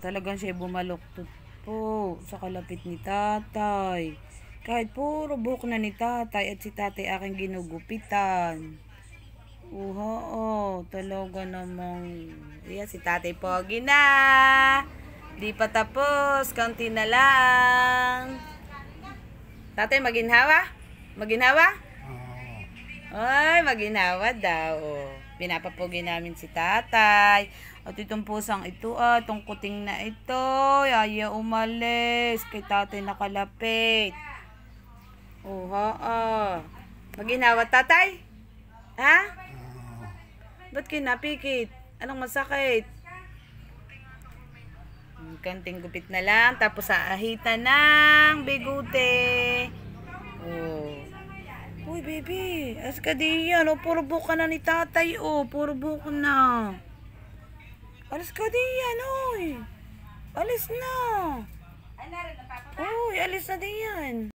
Talagang siya bumaluktot po sa kalapit ni tatay. Kahit puro buhok na ni tatay at si tatay aking ginugupitan. Uho, oh, talaga namang. Ayan, si tatay pogi na. Di pa tapos, konti na lang. Tatay, maginhawa? Maginhawa? Ay, maginhawa daw. Pinapapugi namin si tatay. At itong pusang ito, at ah, itong kuting na ito, yaya umalis, kay tatay nakalapit. Oh, ha, ah. Mag-inawat tatay? Ha? Ba't kinapikit? Anong masakit? Hmm, kanting gupit na lang, tapos aahitan ng bigote. Oh. Uy, baby, as ka di yan, oh, puro buka na ni tatay, oh, puro buka na. Alis ka din yan, oy. Eh. Alis na. Uy, alis na din yan.